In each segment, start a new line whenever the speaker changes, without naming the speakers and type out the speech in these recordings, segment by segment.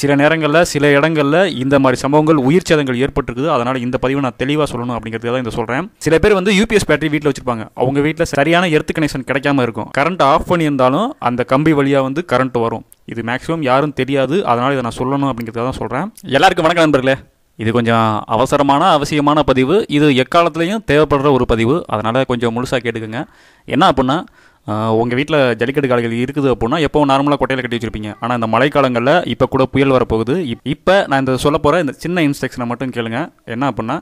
சில நேரங்களில் சில இடங்களில் இந்த மாதிரி சம்பவங்கள் உயிர் சேதங்கள் ஏற்பட்டிருக்குது அதனால் இந்த பதிவை நான் தெளிவாக சொல்லணும் அப்படிங்கிறது தான் இந்த சொல்கிறேன் சில பேர் வந்து யூபிஎஸ் பேட்டரி வீட்டில் வச்சிருப்பாங்க அவங்க வீட்டில் சரியான எர்த்து கனெக்ஷன் கிடைக்காம இருக்கும் கரண்ட் ஆஃப் பண்ணியிருந்தாலும் அந்த கம்பி வழியாக வந்து கரண்ட் வரும் இது மேக்ஸிமம் யாரும் தெரியாது அதனால் இதை நான் சொல்லணும் அப்படிங்கிறது தான் சொல்கிறேன் எல்லாருக்கும் வணக்கம் நண்பர்களே இது கொஞ்சம் அவசரமான அவசியமான பதிவு இது எக்காலத்துலேயும் தேவைப்படுற ஒரு பதிவு அதனால் கொஞ்சம் முழுசாக கேட்டுக்கோங்க என்ன அப்படின்னா உங்கள் வீட்டில் ஜல்லிக்கட்டு கால்கள் இருக்குது அப்படின்னா எப்போ நார்மலாக கொட்டையில் கட்டி வச்சிருப்பீங்க ஆனால் இந்த மழைக்காலங்களில் இப்போ கூட புயல் வரப்போகுது இப்போ நான் இந்த சொல்ல போகிற இந்த சின்ன இன்ஸ்ட்ரக்ஷனை மட்டும் கேளுங்க என்ன அப்படின்னா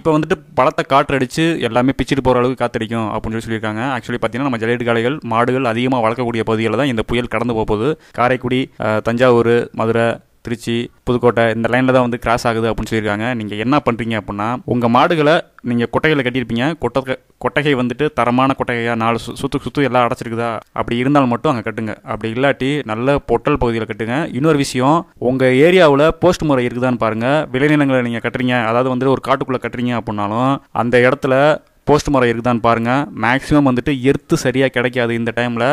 இப்போ வந்துட்டு பழத்தை காற்று அடித்து எல்லாமே பிச்சுட்டு போகிற அளவுக்கு காத்தடிக்கும் அப்படின்னு சொல்லி சொல்லியிருக்காங்க ஆக்சுவலி பார்த்தீங்கன்னா நம்ம ஜல்லிக்கட்டு காளைகள் மாடுகள் அதிகமாக வளர்க்கக்கூடிய பகுதிகளில் தான் இந்த புயல் கடந்து போகுது காரைக்குடி தஞ்சாவூர் மதுரை திருச்சி புதுக்கோட்டை இந்த லைனில் தான் வந்து கிராஸ் ஆகுது அப்படின்னு சொல்லியிருக்காங்க நீங்கள் என்ன பண்ணுறீங்க அப்படின்னா உங்கள் மாடுகளை நீங்கள் கொட்டையில் கட்டியிருப்பீங்க கொட்டை கொட்டகை வந்துட்டு தரமான கொட்டகையாக நாலு சு சுற்று சுற்று எல்லாம் அடைச்சிருக்குதா அப்படி இருந்தால் மட்டும் அங்கே கட்டுங்க அப்படி இல்லாட்டி நல்ல பொட்டல் பகுதியில் கட்டுங்க இன்னொரு விஷயம் உங்கள் ஏரியாவில் போஸ்ட் முறை இருக்குதான்னு பாருங்கள் விளைநிலங்களை நீங்கள் கட்டுறீங்க அதாவது வந்துட்டு ஒரு காட்டுக்குள்ளே கட்டுறீங்க அப்படின்னாலும் அந்த இடத்துல போஸ்ட் முறை இருக்குதான்னு பாருங்கள் மேக்ஸிமம் வந்துட்டு எர்த்து சரியாக கிடைக்காது இந்த டைமில்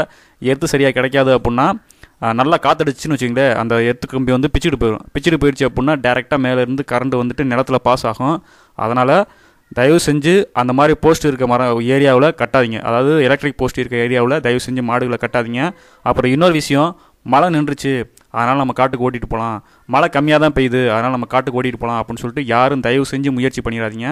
எர்த்து சரியாக கிடைக்காது அப்படின்னா நல்லா காத்தடிச்சுன்னு வச்சுங்களேன் அந்த எத்து கம்பி வந்து பிச்சுட்டு போயிடும் பிச்சுட்டு போயிடுச்சு அப்படின்னா டேரெக்டாக மேலேருந்து கரண்ட் வந்துட்டு நிலத்தில் பாஸ் ஆகும் அதனால் தயவு செஞ்சு அந்த மாதிரி போஸ்ட் இருக்க மரம் ஏரியாவில் கட்டாதீங்க அதாவது எலக்ட்ரிக் போஸ்ட் இருக்க ஏரியாவில் தயவு செஞ்சு மாடுகளை கட்டாதீங்க அப்புறம் இன்னொரு விஷயம் மழை நின்றுச்சு அதனால் நம்ம காட்டுக்கு ஓட்டிகிட்டு போகலாம் மழை கம்மியாக தான் பெய்யுது அதனால் நம்ம காட்டுக்கு ஓட்டிகிட்டு போகலாம் அப்படின்னு சொல்லிட்டு யாரும் தயவு செஞ்சு முயற்சி பண்ணிடாதீங்க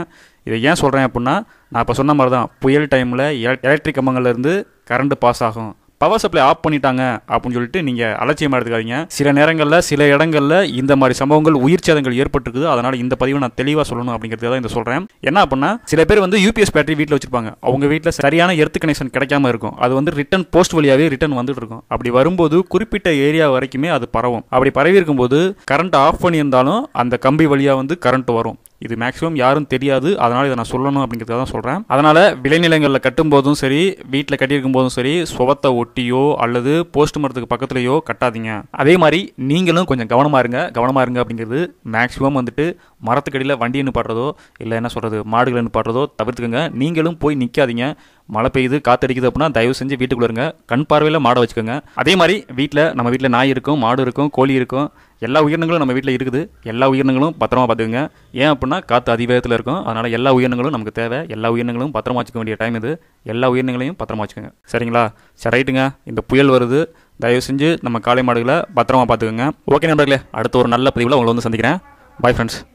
இதை ஏன் சொல்கிறேன் அப்படின்னா நான் இப்போ சொன்ன மாதிரி தான் புயல் டைமில் எலக்ட்ரிக் கம்பங்கள்லேருந்து கரண்ட்டு பாஸ் ஆகும் பவர் சப்ளை ஆஃப் பண்ணிட்டாங்க அப்படின்னு சொல்லிட்டு நீங்கள் அலட்சியமாக எடுத்துக்காதீங்க சில நேரங்களில் சில இடங்களில் இந்த மாதிரி சம்பவங்கள் உயிர் சேதங்கள் ஏற்பட்டுருக்குது அதனால் இந்த பதிவை நான் தெளிவாக சொல்லணும் அப்படிங்கிறது தான் இந்த சொல்கிறேன் என்ன அப்படின்னா சில பேர் வந்து யூபிஎஸ் பேட்டரி வீட்டில் வச்சிருப்பாங்க அவங்க வீட்டில் சரியான எர்த் கனெக்ஷன் கிடைக்காம இருக்கும் அது வந்து ரிட்டன் போஸ்ட் வழியாகவே ரிட்டன் வந்துட்டு இருக்கும் அப்படி வரும்போது குறிப்பிட்ட ஏரியா வரைக்குமே அது பரவும் அப்படி பரவி இருக்கும்போது கரண்ட் ஆஃப் பண்ணியிருந்தாலும் அந்த கம்பி வழியாக வந்து கரண்ட் வரும் இது மேக்ஸிமம் யாரும் தெரியாது அதனால் இதை நான் சொல்லணும் அப்படிங்கிறத தான் சொல்கிறேன் அதனால் விளைநிலங்களில் கட்டும்போதும் சரி வீட்டில் கட்டியிருக்கும் போதும் சரி சுவத்தை ஒட்டியோ அல்லது போஸ்ட் மரத்துக்கு பக்கத்துலையோ கட்டாதீங்க அதே மாதிரி நீங்களும் கொஞ்சம் கவனமாக இருங்க கவனமாக இருங்க அப்படிங்கிறது மேக்ஸிமம் வந்துட்டு மரத்துக்கடியில் வண்டியை பாடுறதோ இல்லை என்ன சொல்கிறது மாடுகளை பாடுறதோ தவிர்த்துக்கோங்க நீங்களும் போய் நிற்காதீங்க மழை பெய்யுது காத்தடிக்குது அப்படின்னா தயவு செஞ்சு வீட்டுக்குள்ள இருங்க கண் பார்வையில் மாடை வச்சுக்கோங்க அதே மாதிரி வீட்டில் நம்ம வீட்டில் நாய் இருக்கும் மாடு இருக்கும் கோழி இருக்கும் எல்லா உயிரினங்களும் நம்ம வீட்டில் இருக்குது எல்லா உயிரினங்களும் பத்திரமா பார்த்துக்கோங்க ஏன் அப்படின்னா காற்று அதிவேகத்தில் இருக்கும் அதனால் எல்லா உயிரினங்களும் நமக்கு தேவை எல்லா உயிரினங்களும் பத்திரமா வச்சுக்க வேண்டிய டைம் இது எல்லா உயிரினங்களையும் பத்திரமா வச்சுக்கோங்க சரிங்களா சரி ரைட்டுங்க இந்த புயல் வருது தயவு செஞ்சு நம்ம காளை மாடுகளை பத்திரமா பார்த்துக்கோங்க ஓகே நண்பர்களே அடுத்த ஒரு நல்ல பதிவில் உங்களை வந்து சந்திக்கிறேன் பாய் ஃப்ரெண்ட்ஸ்